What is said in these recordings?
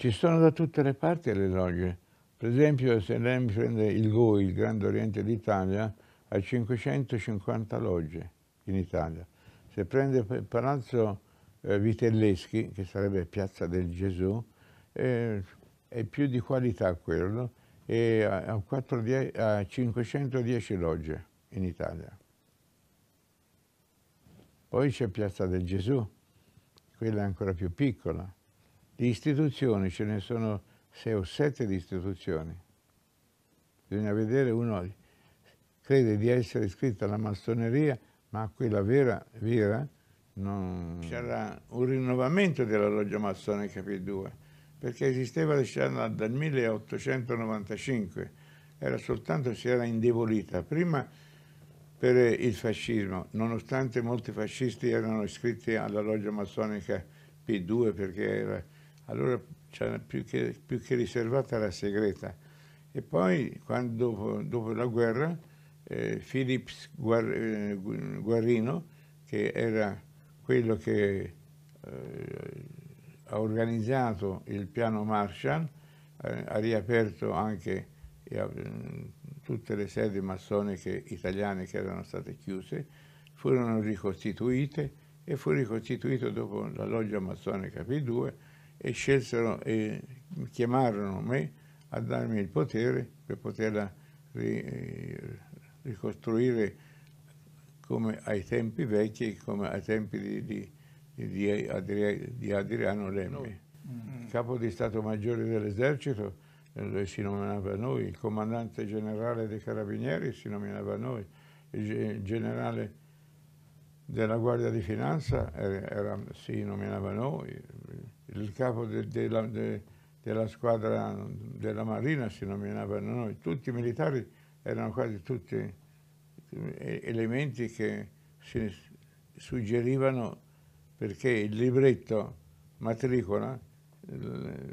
Ci sono da tutte le parti le logge. Per esempio, se lei prende il GOI, il Grande Oriente d'Italia, ha 550 logge in Italia. Se prende il Palazzo eh, Vitelleschi, che sarebbe Piazza del Gesù, eh, è più di qualità quello, e ha, 4, ha 510 logge in Italia. Poi c'è Piazza del Gesù, quella è ancora più piccola, di istituzioni ce ne sono sei o sette di istituzioni. Bisogna vedere, uno crede di essere iscritto alla massoneria, ma quella vera, vera, non... c'era un rinnovamento della loggia massonica P2, perché esisteva dal 1895, era soltanto si era indebolita. Prima per il fascismo, nonostante molti fascisti erano iscritti alla loggia massonica P2 perché era allora più che, più che, riservata era segreta. E poi, quando, dopo, dopo, la guerra, eh, Philips Guar, eh, Guarrino, che era quello che eh, ha organizzato il piano Marshall, eh, ha riaperto anche mm, tutte le sedi massoniche italiane che erano state chiuse, furono ricostituite e fu ricostituito dopo la loggia massonica P2 e scelsero e chiamarono me a darmi il potere per poterla ri, eh, ricostruire come ai tempi vecchi, come ai tempi di, di, di, Adria, di Adriano Lemmi. Mm. Capo di Stato Maggiore dell'Esercito eh, si nominava noi, il Comandante Generale dei Carabinieri si nominava noi, il Generale della Guardia di Finanza era, eh, era, si nominava noi, il capo de, de, de, della squadra della Marina si nominavano noi, tutti i militari erano quasi tutti eh, elementi che si suggerivano perché il libretto matricola eh,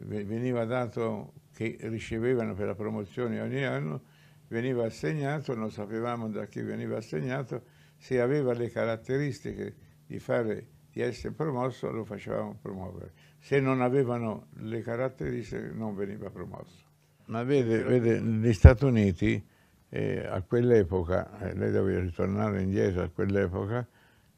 veniva dato, che ricevevano per la promozione ogni anno, veniva assegnato, non sapevamo da chi veniva assegnato, se aveva le caratteristiche di, fare, di essere promosso lo facevamo promuovere se non avevano le caratteristiche non veniva promosso. Ma vede, vede gli Stati Uniti eh, a quell'epoca, eh, lei deve ritornare indietro a quell'epoca,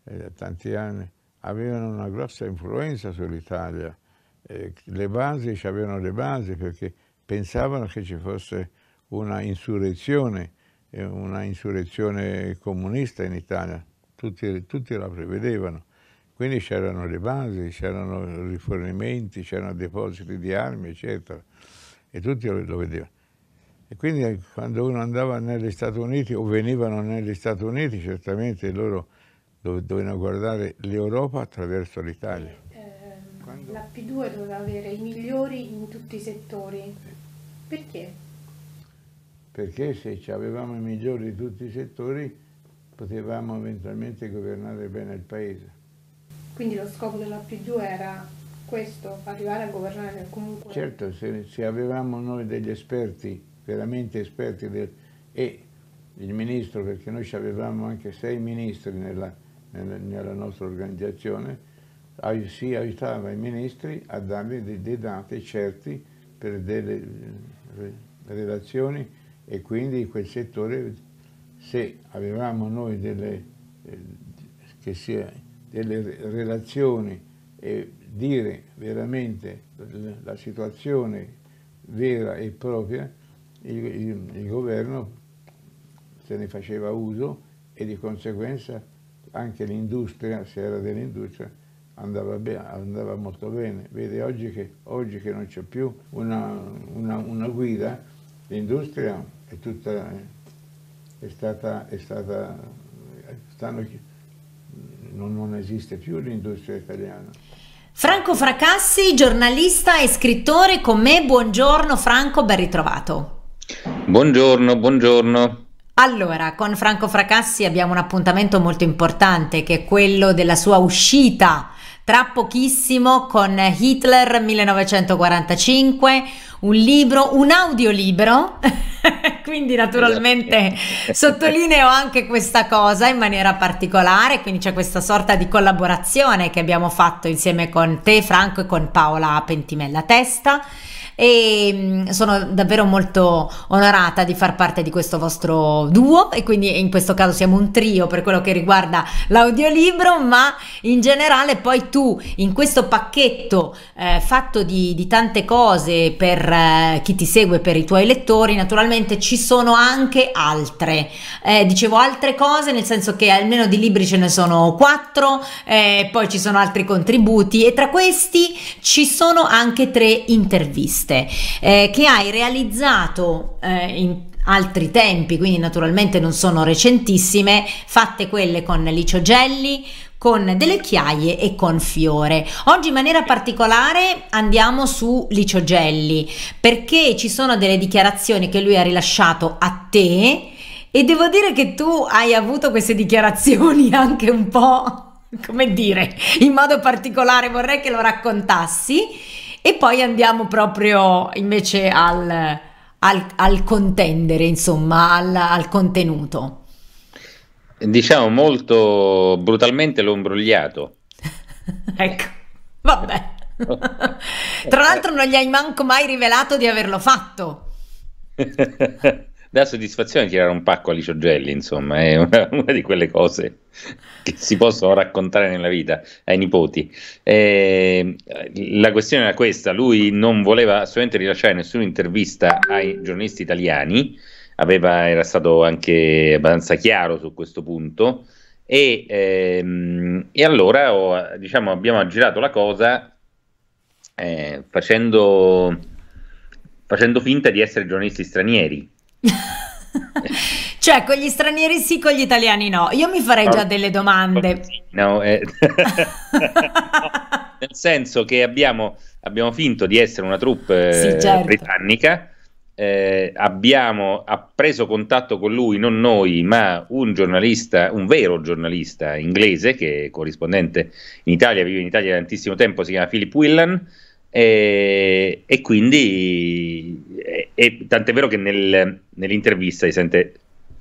eh, tanti anni, avevano una grossa influenza sull'Italia. Eh, le basi, avevano le basi perché pensavano che ci fosse una insurrezione, eh, una insurrezione comunista in Italia. Tutti, tutti la prevedevano. Quindi c'erano le basi, c'erano rifornimenti, c'erano depositi di armi, eccetera. E tutti lo vedevano. E quindi eh, quando uno andava negli Stati Uniti o venivano negli Stati Uniti, certamente loro dovevano guardare l'Europa attraverso l'Italia. Eh, quando... La P2 doveva avere i migliori in tutti i settori. Perché? Perché se avevamo i migliori in tutti i settori potevamo eventualmente governare bene il paese. Quindi lo scopo della P2 era questo, arrivare a governare comunque... Certo, se, se avevamo noi degli esperti, veramente esperti, del, e il ministro, perché noi avevamo anche sei ministri nella, nella, nella nostra organizzazione, si aiutava i ministri a dargli dei, dei dati certi per delle eh, relazioni e quindi in quel settore se avevamo noi delle, eh, che sia delle relazioni e dire veramente la situazione vera e propria, il, il, il governo se ne faceva uso e di conseguenza anche l'industria, se era dell'industria, andava, andava, molto bene. Vede oggi che, oggi che non c'è più una, una, una guida, l'industria è tutta, eh, è stata, è stata stanno, non, non esiste più l'industria italiana. Franco Fracassi, giornalista e scrittore con me, buongiorno Franco, ben ritrovato. Buongiorno, buongiorno. Allora, con Franco Fracassi abbiamo un appuntamento molto importante che è quello della sua uscita tra pochissimo con Hitler 1945 un libro, un audiolibro. quindi naturalmente esatto. sottolineo anche questa cosa in maniera particolare, quindi c'è questa sorta di collaborazione che abbiamo fatto insieme con te Franco e con Paola Pentimella Testa e mm, sono davvero molto onorata di far parte di questo vostro duo e quindi in questo caso siamo un trio per quello che riguarda l'audiolibro, ma in generale poi tu in questo pacchetto eh, fatto di, di, tante cose per eh, chi ti segue, per i tuoi lettori, naturalmente ci sono anche altre, eh, dicevo altre cose nel senso che almeno di libri ce ne sono quattro, eh, poi ci sono altri contributi e tra questi ci sono anche tre interviste triste eh, che hai realizzato eh, in altri tempi, quindi naturalmente non sono recentissime, fatte quelle con Licio Gelli, con delle chiaie e con fiore. Oggi in maniera particolare andiamo su Licio Gelli perché ci sono delle dichiarazioni che lui ha rilasciato a te e devo dire che tu hai avuto queste dichiarazioni anche un po', come dire, in modo particolare, vorrei che lo raccontassi e poi andiamo proprio invece al, al, al contendere, insomma, al, al contenuto. Diciamo molto brutalmente l'ombrogliato. ecco, vabbè. Tra l'altro non gli hai manco mai rivelato di averlo fatto. dà soddisfazione tirare un pacco a Licio Gelli, insomma, è una, una, di quelle cose che si possono raccontare nella vita ai nipoti. E, ehm, la questione era questa, lui non voleva assolutamente rilasciare nessuna intervista ai giornalisti italiani, aveva, era stato anche abbastanza chiaro su questo punto, e, ehm, e allora ho, diciamo, abbiamo aggirato la cosa eh, facendo, facendo finta di essere giornalisti stranieri cioè, con gli stranieri sì, con gli italiani no. Io mi farei già ah, delle domande. No, eh... no nel senso che abbiamo, abbiamo, finto di essere una troupe eh, sì, certo. britannica. Eh, abbiamo preso contatto con lui, non noi, ma un giornalista, un vero giornalista inglese che è corrispondente in Italia, vive in Italia da tantissimo tempo, si chiama Philip Willan. Eh, e quindi e, tant'è vero che nel, nell'intervista si sente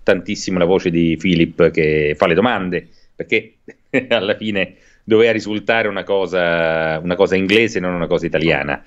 tantissimo la voce di Philip che fa le domande, perché alla fine doveva risultare una cosa, una cosa inglese e non una cosa italiana,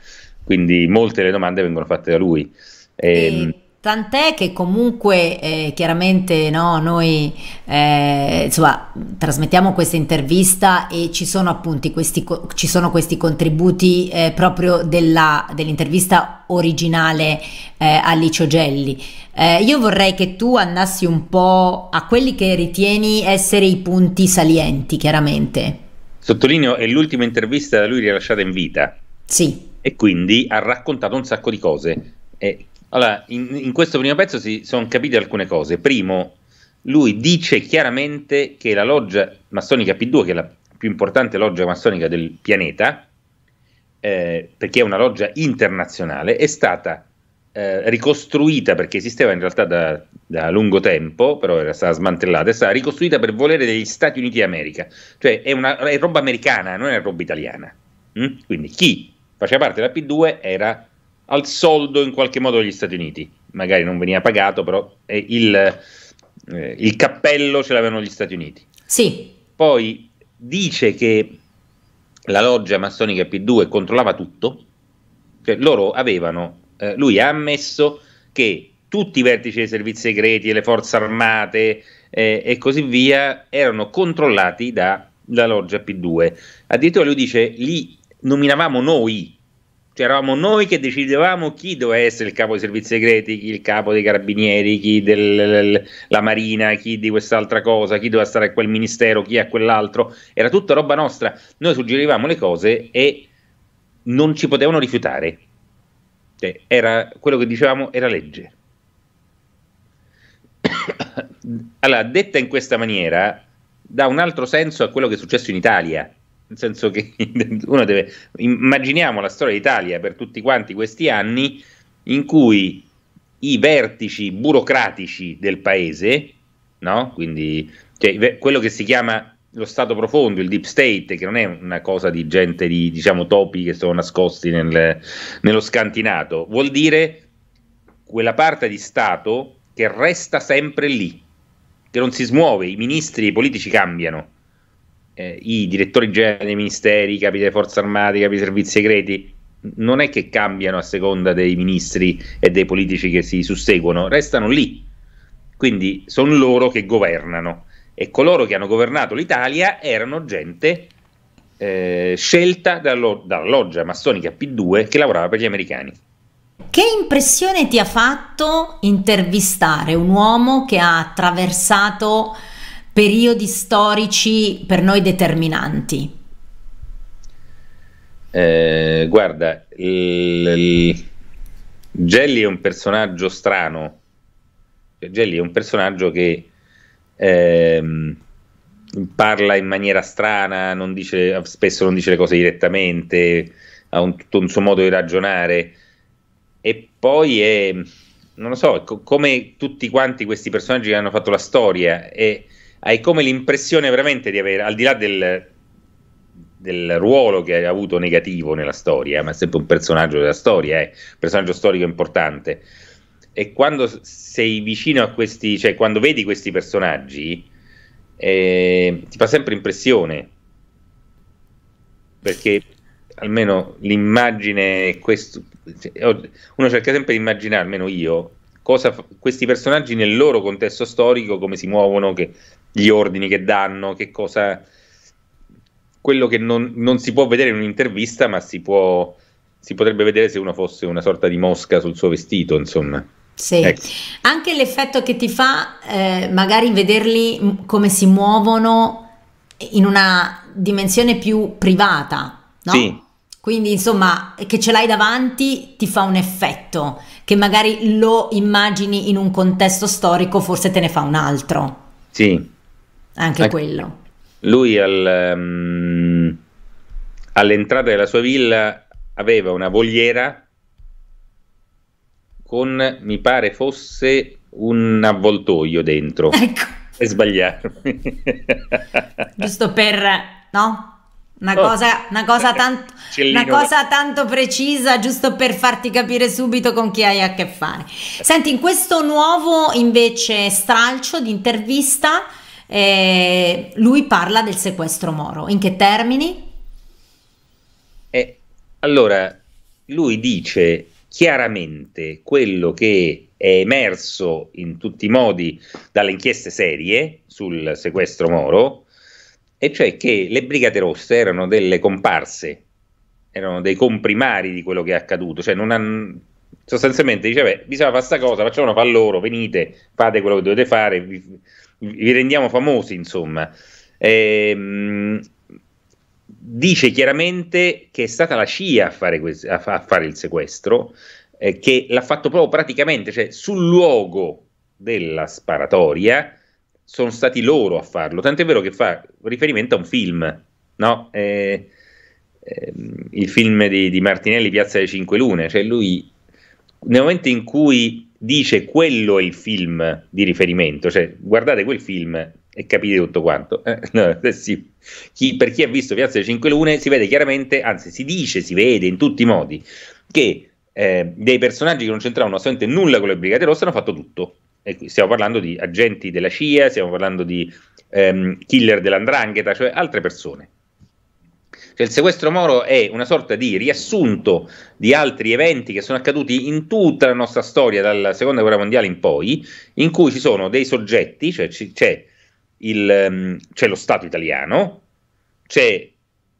quindi molte delle domande vengono fatte da lui. Ehm, e, e Tant'è che comunque eh, chiaramente no, noi eh, insomma, trasmettiamo questa intervista e ci sono appunto questi, ci sono questi contributi eh, proprio dell'intervista dell originale eh, a Licio Gelli. Eh, io vorrei che tu andassi un po' a quelli che ritieni essere i punti salienti, chiaramente. Sottolineo, è l'ultima intervista da lui rilasciata in vita. Sì. E quindi ha raccontato un sacco di cose. E allora, in, in questo primo pezzo si sono capite alcune cose. Primo, lui dice chiaramente che la loggia massonica P2, che è la più importante loggia massonica del pianeta, eh, perché è una loggia internazionale, è stata eh, ricostruita perché esisteva in realtà da, da, lungo tempo, però era stata smantellata, è stata ricostruita per volere degli Stati Uniti d'America, cioè è, una, è roba americana, non è roba italiana. Mm? Quindi chi faceva parte della P2 era al soldo in qualche modo degli Stati Uniti. Magari non veniva pagato, però eh, il, eh, il, cappello ce l'avevano gli Stati Uniti. Sì. Poi dice che la loggia massonica P2 controllava tutto, cioè loro avevano, eh, lui ha ammesso che tutti i vertici dei servizi segreti e le forze armate eh, e così via erano controllati dalla loggia P2. Addirittura lui dice, li nominavamo noi eravamo noi che decidevamo chi doveva essere il capo dei servizi segreti, chi il capo dei carabinieri, chi della marina, chi di quest'altra cosa, chi doveva stare a quel ministero, chi a quell'altro, era tutta roba nostra. Noi suggerivamo le cose e non ci potevano rifiutare. Cioè, era, quello che dicevamo era legge. allora, detta in questa maniera, dà un altro senso a quello che è successo in Italia nel senso che uno deve... Immaginiamo la storia d'Italia per tutti quanti questi anni in cui i vertici burocratici del paese, no? quindi cioè, quello che si chiama lo stato profondo, il deep state, che non è una cosa di gente di diciamo topi che sono nascosti nel, nello scantinato, vuol dire quella parte di Stato che resta sempre lì, che non si smuove, i ministri, i politici cambiano, eh, i direttori generali dei ministeri, i capi delle forze armate, i capi dei servizi segreti, non è che cambiano a seconda dei ministri e dei politici che si susseguono, restano lì. Quindi sono loro che governano e coloro che hanno governato l'Italia erano gente eh, scelta dalla loggia massonica P2 che lavorava per gli americani. Che impressione ti ha fatto intervistare un uomo che ha attraversato periodi storici per noi determinanti? Eh, guarda, il... Gelli è un personaggio strano. Gelli è un personaggio che ehm, parla in maniera strana, non dice, spesso non dice le cose direttamente, ha un, tutto un suo modo di ragionare. E poi è, non lo so, co- come tutti quanti questi personaggi che hanno fatto la storia, è, hai come l'impressione veramente di avere, al di là del, del ruolo che hai avuto negativo nella storia, eh, ma è sempre un personaggio della storia, è eh, un personaggio storico importante. E quando sei vicino a questi, cioè quando vedi questi personaggi, eh, ti fa sempre impressione. Perché almeno l'immagine, questo, cioè, uno cerca sempre di immaginare, almeno io, cosa, questi personaggi nel loro contesto storico, come si muovono, che, gli ordini che danno, che cosa... Quello che non, non si può vedere in un'intervista, ma si, può, si potrebbe vedere se uno fosse una sorta di mosca sul suo vestito, insomma. Sì, ecco. anche l'effetto che ti fa eh, magari vederli come si muovono in una dimensione più privata, no? Sì. Quindi insomma, che ce l'hai davanti ti fa un effetto, che magari lo immagini in un contesto storico, forse te ne fa un altro. Sì, anche Ac- ecco. quello. Lui al, um, all'entrata della sua villa aveva una vogliera con, mi pare fosse un avvoltoio dentro. Ecco. E sbagliarmi. Giusto per, no? Una, oh. cosa, una, cosa tanto, una, cosa, tanto, precisa, giusto per farti capire subito con chi hai a che fare. Senti, in questo nuovo invece stralcio di intervista eh, lui parla del sequestro Moro. In che termini? Eh, allora, lui dice chiaramente quello che è emerso in tutti i modi dalle inchieste serie sul sequestro Moro, e cioè che le Brigate Rosse erano delle comparse, erano dei comprimari di quello che è accaduto, cioè non hanno, sostanzialmente diceva, beh, bisogna fare questa cosa, facciamola fa loro, venite, fate quello che dovete fare, vi, vi rendiamo famosi, insomma. Ehm, dice chiaramente che è stata la CIA a fare, que- a fa- a fare il sequestro, eh, che l'ha fatto proprio praticamente, cioè sul luogo della sparatoria sono stati loro a farlo, tant'è vero che fa riferimento a un film, no? eh, ehm, il film di, di Martinelli, Piazza delle Cinque Lune, cioè lui nel momento in cui dice quello è il film di riferimento, cioè guardate quel film e capite tutto quanto. Eh, no, sì. chi, per chi ha visto Piazza delle Cinque Lune si vede chiaramente, anzi si dice, si vede in tutti i modi, che eh, dei personaggi che non c'entravano assolutamente nulla con le Brigate Rosse hanno fatto tutto. E stiamo parlando di agenti della CIA, stiamo parlando di ehm, killer dell'andrangheta, cioè altre persone. Cioè il sequestro Moro è una sorta di riassunto di altri eventi che sono accaduti in tutta la nostra storia dalla seconda guerra mondiale in poi, in cui ci sono dei soggetti, cioè c'è, il, ehm, c'è lo Stato italiano, ci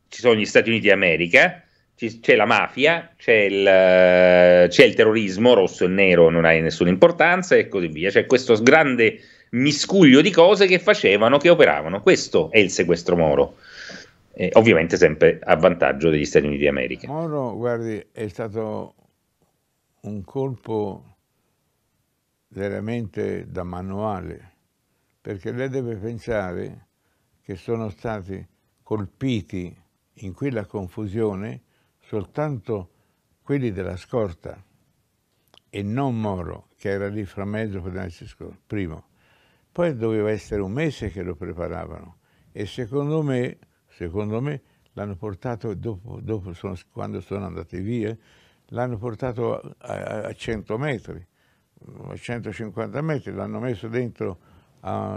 sono gli Stati Uniti d'America, c'è la mafia, c'è il, eh, c'è il, terrorismo rosso e nero, non ha nessuna importanza e così via. C'è questo grande miscuglio di cose che facevano, che operavano. Questo è il sequestro Moro eh, ovviamente sempre a vantaggio degli Stati Uniti d'America. Moro, guardi, è stato un colpo veramente da manuale, perché lei deve pensare che sono stati colpiti in quella confusione soltanto quelli della scorta e non Moro, che era lì fra mezzo Francesco primo. Poi doveva essere un mese che lo preparavano e secondo me secondo me, l'hanno portato, dopo, dopo sono, quando sono andati via, l'hanno portato a, a, 100 metri, a 150 metri, l'hanno messo dentro a,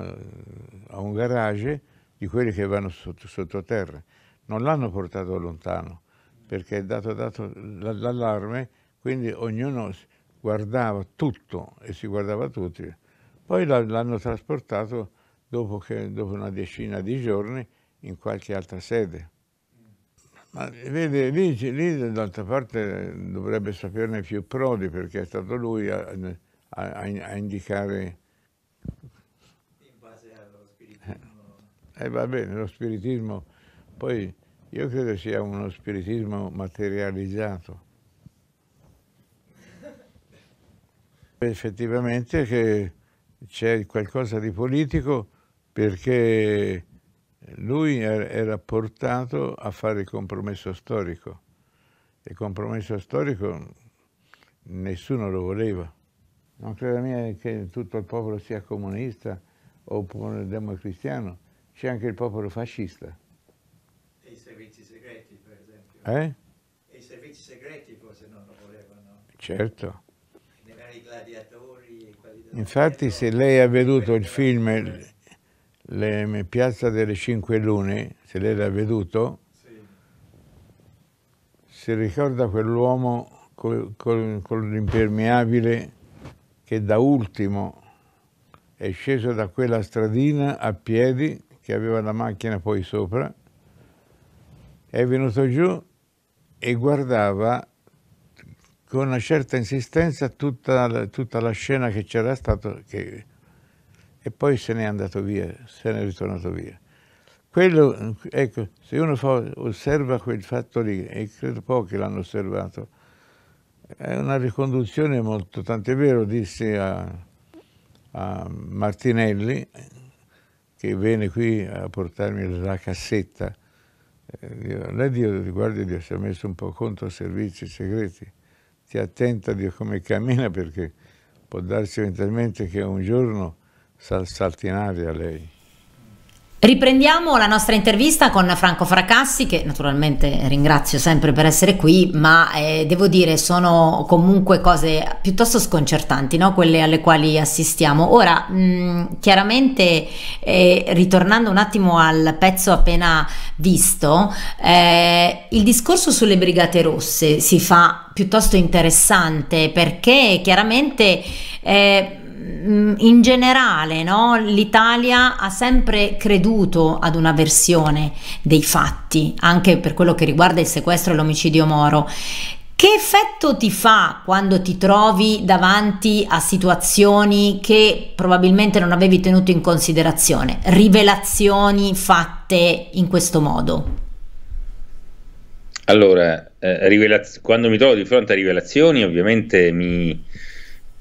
a, un garage di quelli che vanno sottoterra. Sotto non l'hanno portato lontano perché è dato, dato l'allarme, quindi ognuno guardava tutto e si guardava tutti. Poi l'hanno trasportato dopo, che, dopo una decina di giorni in qualche altra sede. Ma vede, lì, lì d'altra parte dovrebbe saperne più Prodi perché è stato lui a, a, a indicare... In base allo spiritismo. Eh, va bene, lo spiritismo, poi io credo sia uno spiritismo materializzato. Effettivamente che c'è qualcosa di politico perché lui er, era portato a fare il compromesso storico. Il compromesso storico nessuno lo voleva. Non credo mia che tutto il popolo sia comunista o democristiano, c'è anche il popolo fascista. E i servizi segreti, per esempio. Eh? E i servizi segreti forse non lo volevano. Certo. Infatti se lei ha veduto il film le, Piazza delle Cinque Lune, se lei l'ha veduto, sì. si ricorda quell'uomo con, l'impermeabile che da ultimo è sceso da quella stradina a piedi, che aveva la macchina poi sopra, è venuto giù e guardava con una certa insistenza tutta, tutta la scena che c'era stata, e poi se n'è andato via, se n'è ritornato via. Quello, ecco, se uno fa, osserva quel fatto lì, e credo pochi l'hanno osservato, è una riconduzione molto, tant'è vero, disse a, a Martinelli, che viene qui a portarmi la cassetta, Dio, eh, lei Dio, guardi Dio, si è messo un po' contro servizi segreti, ti attenta Dio come cammina perché può darsi eventualmente che un giorno Sal, salti in aria lei. Riprendiamo la nostra intervista con Franco Fracassi, che naturalmente ringrazio sempre per essere qui, ma eh, devo dire sono comunque cose piuttosto sconcertanti, no? quelle alle quali assistiamo. Ora, mh, mm, chiaramente, eh, ritornando un attimo al pezzo appena visto, eh, il discorso sulle Brigate Rosse si fa piuttosto interessante perché chiaramente eh, Mm, in generale no? l'Italia ha sempre creduto ad una versione dei fatti, anche per quello che riguarda il sequestro e l'omicidio Moro. Che effetto ti fa quando ti trovi davanti a situazioni che probabilmente non avevi tenuto in considerazione? Rivelazioni fatte in questo modo? Allora, eh, quando mi trovo di fronte a rivelazioni ovviamente mi,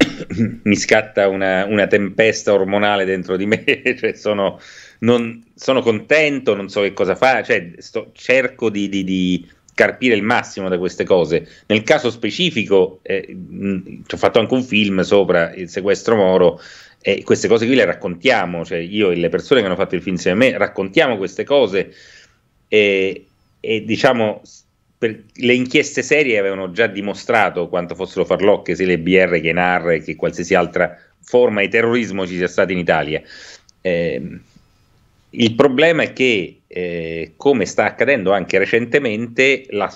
mi scatta una, una, tempesta ormonale dentro di me, cioè sono, non, sono, contento, non so che cosa fare, cioè sto, cerco di, di, di, carpire il massimo da queste cose. Nel caso specifico, eh, ho fatto anche un film sopra il sequestro Moro, e queste cose qui le raccontiamo, cioè io e le persone che hanno fatto il film insieme a me raccontiamo queste cose e, e diciamo le inchieste serie avevano già dimostrato quanto fossero farlocche se le BR che NAR che qualsiasi altra forma di terrorismo ci sia stata in Italia. Eh, il problema è che, eh, come sta accadendo anche recentemente, la,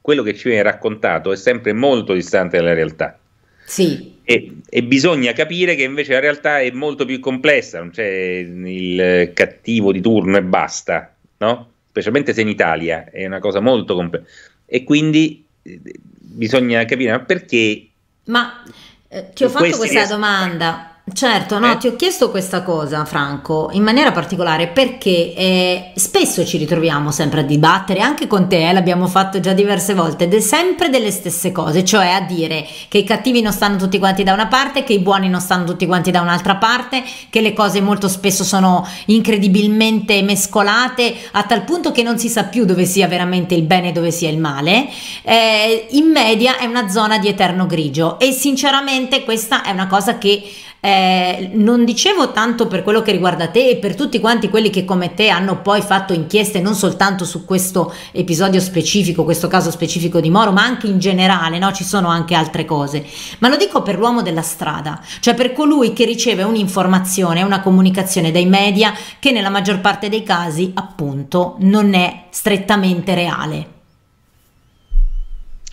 quello che ci viene raccontato è sempre molto distante dalla realtà. Sì. E, e, bisogna capire che invece la realtà è molto più complessa, non c'è il cattivo di turno e basta, no? specialmente se in Italia, è una cosa molto complessa. E quindi eh, bisogna capire perché... Ma eh, ti ho fatto questa domanda. Certo, no, eh. ti ho chiesto questa cosa, Franco, in maniera particolare perché eh, spesso ci ritroviamo sempre a dibattere, anche con te, eh, l'abbiamo fatto già diverse volte, ed è sempre delle stesse cose, cioè a dire che i cattivi non stanno tutti quanti da una parte, che i buoni non stanno tutti quanti da un'altra parte, che le cose molto spesso sono incredibilmente mescolate a tal punto che non si sa più dove sia veramente il bene e dove sia il male. Eh, in media è una zona di eterno grigio e sinceramente questa è una cosa che eh, non dicevo tanto per quello che riguarda te e per tutti quanti quelli che come te hanno poi fatto inchieste non soltanto su questo episodio specifico, questo caso specifico di Moro, ma anche in generale, no? ci sono anche altre cose, ma lo dico per l'uomo della strada, cioè per colui che riceve un'informazione, una comunicazione dai media che nella maggior parte dei casi appunto non è strettamente reale.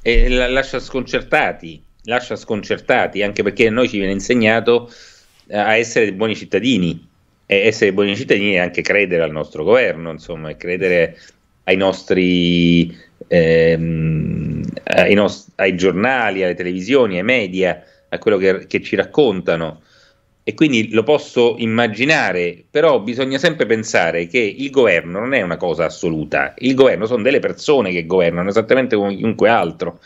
E la lascia sconcertati lascia sconcertati, anche perché a noi ci viene insegnato eh, a essere buoni cittadini e essere buoni cittadini è anche credere al nostro governo, insomma, e credere ai nostri ehm, ai, nost- ai, giornali, alle televisioni, ai media, a quello che, che ci raccontano. E quindi lo posso immaginare, però bisogna sempre pensare che il governo non è una cosa assoluta, il governo sono delle persone che governano, esattamente come chiunque altro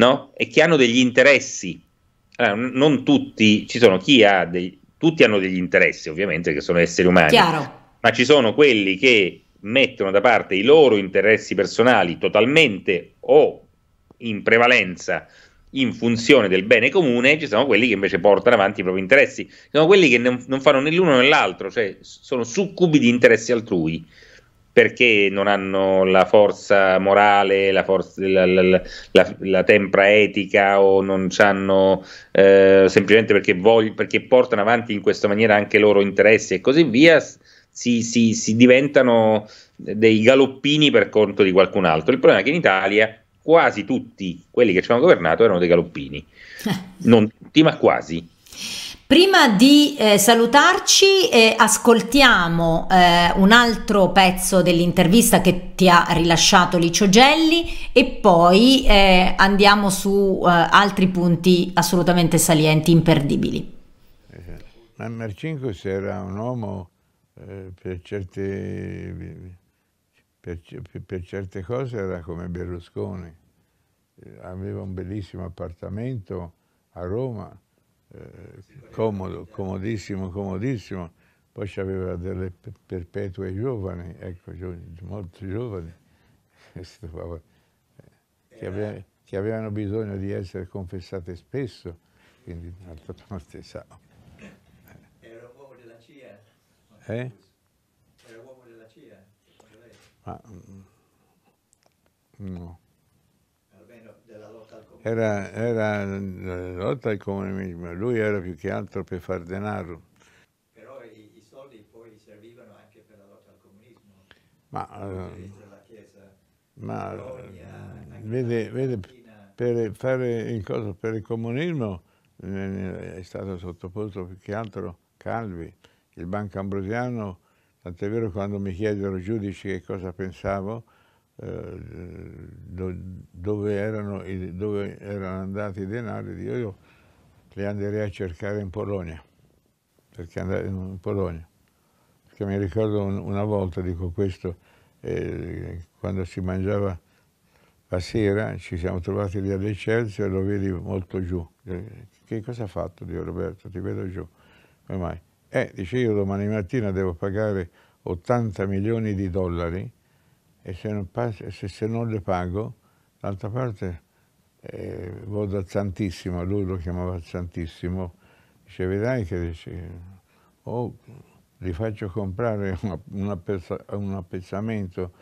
no? e che hanno degli interessi. Allora, non tutti, ci sono chi ha dei, tutti hanno degli interessi ovviamente che sono esseri umani, Chiaro. ma ci sono quelli che mettono da parte i loro interessi personali totalmente o in prevalenza in funzione del bene comune, ci sono quelli che invece portano avanti i propri interessi, ci sono quelli che non, non fanno né l'uno né l'altro, cioè sono succubi di interessi altrui perché non hanno la forza morale, la, forza, la, la, la tempra etica o non hanno eh, semplicemente perché, voglio, perché, portano avanti in questa maniera anche i loro interessi e così via, si, si, si diventano dei galoppini per conto di qualcun altro. Il problema è che in Italia quasi tutti quelli che ci hanno governato erano dei galoppini, non tutti ma quasi Prima di eh, salutarci eh, ascoltiamo eh, un altro pezzo dell'intervista che ti ha rilasciato Licio Gelli e poi eh, andiamo su eh, altri punti assolutamente salienti, imperdibili. Eh, Marcinkus era un uomo per certe, per, per certe cose era come Berlusconi, aveva un bellissimo appartamento a Roma eh, comodo, comodissimo, comodissimo. Poi aveva delle perpetue giovani, ecco, molto giovani, che, eh, avevano, che avevano bisogno di essere confessate spesso, quindi d'altra parte sa. Era uomo della CIA. Eh? Era uomo della CIA? Ma, mm, no era, era lotta al comunismo, lui era più che altro per far denaro. Però i, i soldi poi servivano anche per la lotta al comunismo? Ma, eh, ma Colonia, vede, vede per fare in cosa per il comunismo eh, eh, è stato sottoposto più che altro Calvi, il Banco Ambrosiano, tant'è vero quando mi chiesero giudici che cosa pensavo, eh, dove erano, dove erano andati i denari, io, li andrei a cercare in Polonia, perché andai in Polonia. Perché mi ricordo una volta, dico questo, eh, quando si mangiava la sera, ci siamo trovati lì all'Eccelsior e lo vedi molto giù. Eh, che cosa ha fatto? Dio Roberto, ti vedo giù. Come mai? Eh, dice io domani mattina devo pagare 80 milioni di dollari e se non, se, se non le pago, d'altra parte eh, vado dal Santissimo, lui lo chiamava Santissimo, dice vedrai che dice, oh, gli faccio comprare una, una pezza, un appezzamento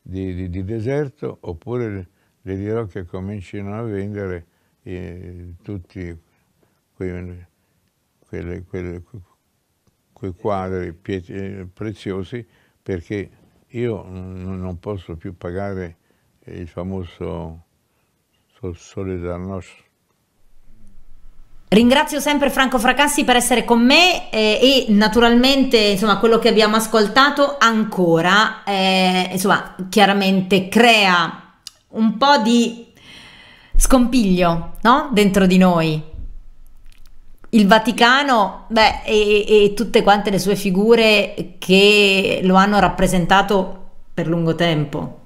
di, di, di, deserto oppure gli dirò che comincino a vendere eh, tutti quei, quelle, quelle, quei quadri eh, preziosi perché io non posso più pagare il famoso Solidarnosc. Ringrazio sempre Franco Fracassi per essere con me eh, e naturalmente insomma, quello che abbiamo ascoltato ancora eh, insomma, chiaramente crea un po' di scompiglio no? dentro di noi il Vaticano beh, e, e, tutte quante le sue figure che lo hanno rappresentato per lungo tempo.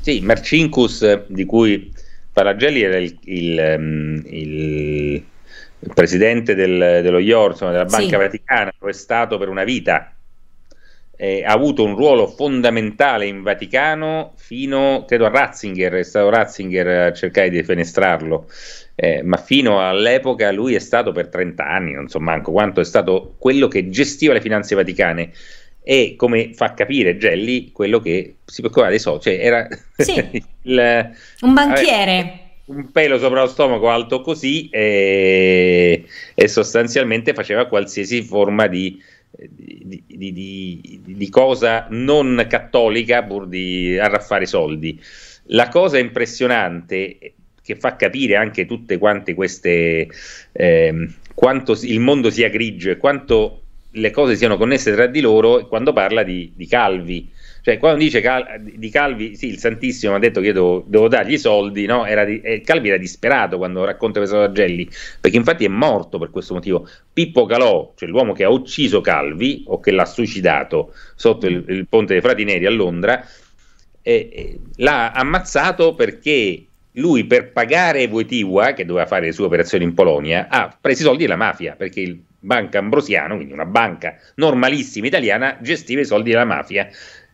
Sì, Marcinkus, di cui Paragelli era il, il, ehm, il presidente del, dello IOR, insomma, della Banca sì. Vaticana, lo è stato per una vita. Eh, ha avuto un ruolo fondamentale in Vaticano fino, credo, a Ratzinger, è stato Ratzinger a cercare di defenestrarlo eh, ma fino all'epoca lui è stato per 30 anni, non so manco quanto, è stato quello che gestiva le finanze vaticane e come fa capire Gelli quello che si preoccupava dei soci, cioè era sì, il, un banchiere. Vabbè, un pelo sopra lo stomaco alto così e, e sostanzialmente faceva qualsiasi forma di, di, di, di, cosa non cattolica pur di arraffare i soldi. La cosa impressionante che fa capire anche tutte quante queste eh, quanto il mondo sia grigio e quanto le cose siano connesse tra di loro quando parla di, di Calvi. Cioè, quando dice Cal- di Calvi, sì, il Santissimo ha detto che io devo, devo dargli i soldi, no? Era di, eh, Calvi era disperato quando racconta questo Sagelli, perché infatti è morto per questo motivo. Pippo Calò, cioè l'uomo che ha ucciso Calvi o che l'ha suicidato sotto il, il ponte dei Frati Neri a Londra, eh, eh, l'ha ammazzato perché lui per pagare Voitiva, che doveva fare le sue operazioni in Polonia, ha preso i soldi della mafia, perché il Banca Ambrosiano, quindi una banca normalissima italiana, gestiva i soldi della mafia.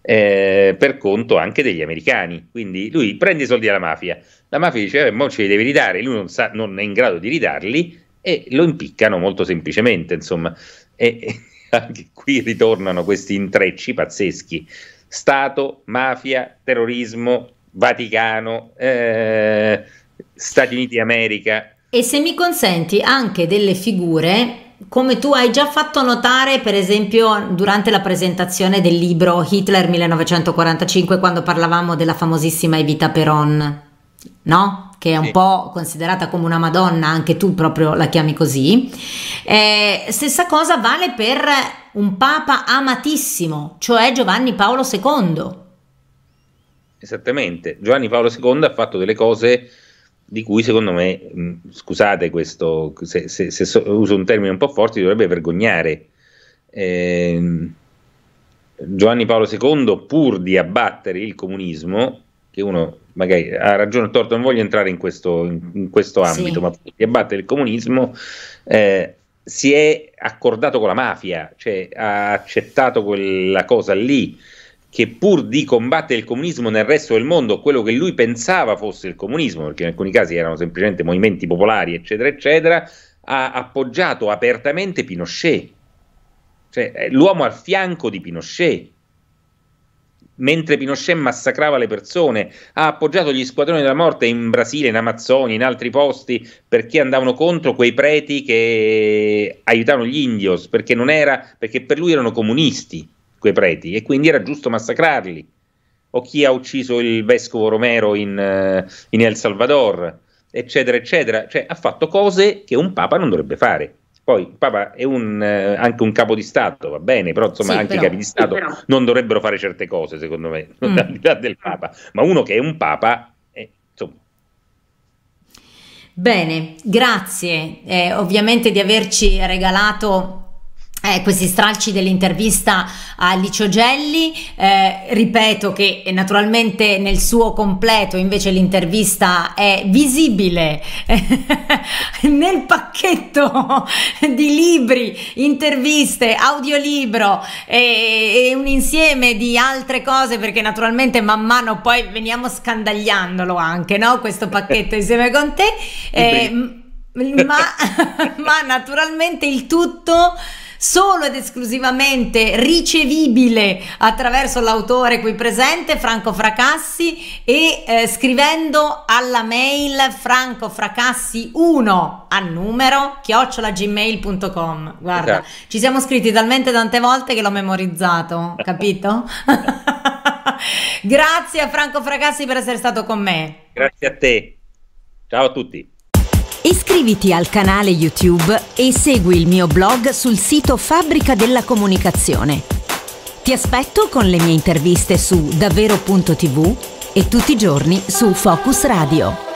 Eh, per conto anche degli americani. Quindi lui prende i soldi della mafia, la mafia dice: eh, Mo ce li devi ridare, lui non, sa, non è in grado di ridarli e lo impiccano molto semplicemente. Insomma, e, e anche qui ritornano questi intrecci pazzeschi. Stato, mafia, terrorismo, Vaticano, eh, Stati Uniti d'America. E se mi consenti anche delle figure come tu hai già fatto notare, per esempio, durante la presentazione del libro Hitler 1945, quando parlavamo della famosissima Evita Peron, no? Che è un sì. po' considerata come una Madonna, anche tu proprio la chiami così. Eh, stessa cosa vale per un papa amatissimo, cioè Giovanni Paolo II esattamente. Giovanni Paolo II ha fatto delle cose di cui secondo me, mh, scusate questo, se, se, se so, uso un termine un po' forte, dovrebbe vergognare. Eh, Giovanni Paolo II, pur di abbattere il comunismo, che uno magari ha ragione o torto, non voglio entrare in questo, in questo ambito, sì. ma pur di abbattere il comunismo, eh, si è accordato con la mafia, cioè ha accettato quella cosa lì che pur di combattere il comunismo nel resto del mondo, quello che lui pensava fosse il comunismo, perché in alcuni casi erano semplicemente movimenti popolari, eccetera, eccetera, ha appoggiato apertamente Pinochet, cioè l'uomo al fianco di Pinochet. Mentre Pinochet massacrava le persone, ha appoggiato gli squadroni della morte in Brasile, in Amazzonia, in altri posti, perché andavano contro quei preti che aiutavano gli indios, perché, era, perché per lui erano comunisti quei preti e quindi era giusto massacrarli. O chi ha ucciso il vescovo Romero in, eh, in El Salvador, eccetera, eccetera. Cioè ha fatto cose che un papa non dovrebbe fare. Poi il Papa è un, eh, anche un capo di Stato, va bene, però insomma sì, anche però, i capi di Stato sì, non dovrebbero fare certe cose, secondo me, mm. al di là del Papa. Ma uno che è un Papa, insomma. Bene, grazie eh, ovviamente di averci regalato eh, questi stralci dell'intervista a Licio Gelli, eh, ripeto che eh, naturalmente nel suo completo invece l'intervista è visibile eh, nel pacchetto di libri, interviste, audiolibro e, eh, e, un insieme di altre cose perché naturalmente man mano poi veniamo scandagliandolo anche, no? Questo pacchetto insieme con te, eh, ma, ma naturalmente il tutto solo ed esclusivamente ricevibile attraverso l'autore qui presente, Franco Fracassi, e eh, scrivendo alla mail francofracassi1 a numero chiocciolagmail.com. Guarda, esatto. ci siamo scritti talmente tante volte che l'ho memorizzato, capito? Grazie a Franco Fracassi per essere stato con me. Grazie a te. Ciao a tutti. Iscriviti al canale YouTube e segui il mio blog sul sito Fabbrica della Comunicazione. Ti aspetto con le mie interviste su davvero.tv e tutti i giorni su Focus Radio.